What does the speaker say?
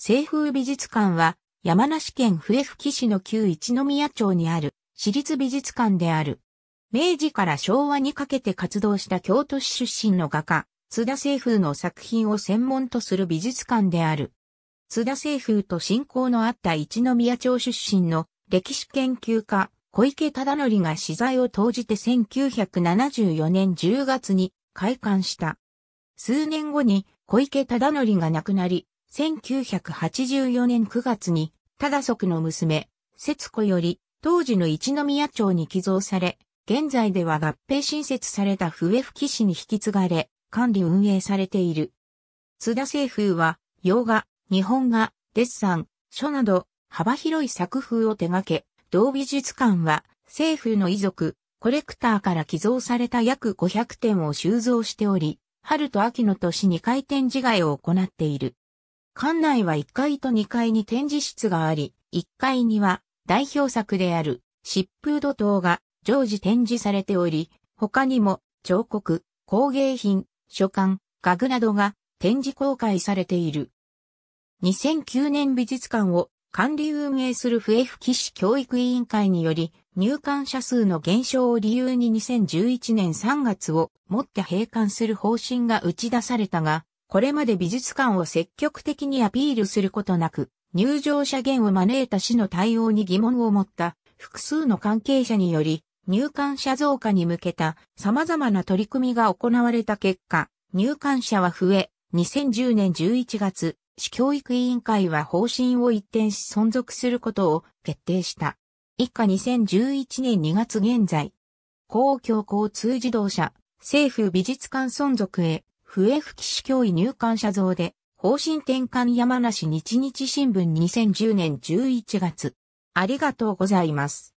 西風美術館は山梨県笛吹市の旧一宮町にある私立美術館である。明治から昭和にかけて活動した京都市出身の画家、津田清風の作品を専門とする美術館である。津田清風と親交のあった一宮町出身の歴史研究家、小池忠則が資材を投じて1974年10月に開館した。数年後に小池忠則が亡くなり、1984年9月に、忠即の娘、節子より、当時の一宮町に寄贈され、現在では合併新設された笛吹市に引き継がれ、管理運営されている。津田清風は、洋画、日本画、デッサン、書など、幅広い作風を手掛け、同美術館は、清風の遺族、コレクターから寄贈された約500点を収蔵しており、春と秋の年2回展示会を行っている。館内は1階と2階に展示室があり、1階には代表作である疾風土塔が常時展示されており、他にも彫刻、工芸品、書簡、家具などが展示公開されている。2009年美術館を管理運営する笛吹市教育委員会により、入館者数の減少を理由に2011年3月をもって閉館する方針が打ち出されたが、これまで美術館を積極的にアピールすることなく、入場者減を招いた市の対応に疑問を持った複数の関係者により、入館者増加に向けた様々な取り組みが行われた結果、入館者は増え、2010年11月、市教育委員会は方針を一転し存続することを決定した。以下2011年2月現在、公共交通自動車、政府美術館存続へ、笛吹市教委入管者像で、方針転換山梨日日新聞2010年11月。ありがとうございます。